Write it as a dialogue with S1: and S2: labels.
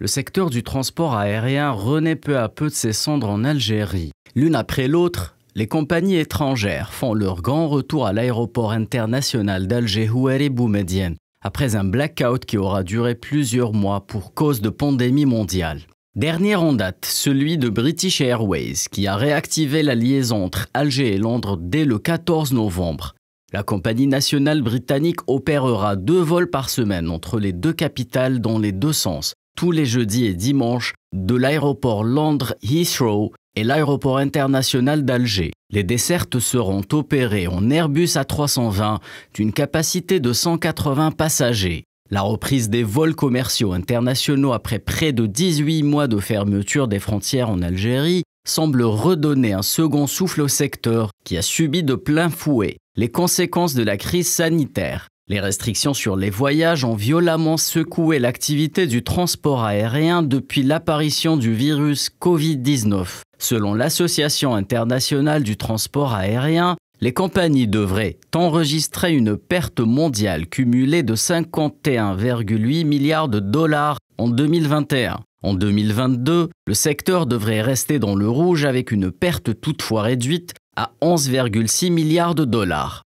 S1: Le secteur du transport aérien renaît peu à peu de ses cendres en Algérie. L'une après l'autre, les compagnies étrangères font leur grand retour à l'aéroport international d'Alger Houari Boumediene après un blackout qui aura duré plusieurs mois pour cause de pandémie mondiale. Dernier en date, celui de British Airways, qui a réactivé la liaison entre Alger et Londres dès le 14 novembre. La compagnie nationale britannique opérera deux vols par semaine entre les deux capitales dans les deux sens, tous les jeudis et dimanches de l'aéroport Londres Heathrow et l'aéroport international d'Alger. Les dessertes seront opérées en Airbus A320 d'une capacité de 180 passagers. La reprise des vols commerciaux internationaux après près de 18 mois de fermeture des frontières en Algérie semble redonner un second souffle au secteur qui a subi de plein fouet les conséquences de la crise sanitaire. Les restrictions sur les voyages ont violemment secoué l'activité du transport aérien depuis l'apparition du virus Covid-19. Selon l'Association internationale du transport aérien, les compagnies devraient enregistrer une perte mondiale cumulée de 51,8 milliards de dollars en 2021. En 2022, le secteur devrait rester dans le rouge avec une perte toutefois réduite à 11,6 milliards de dollars.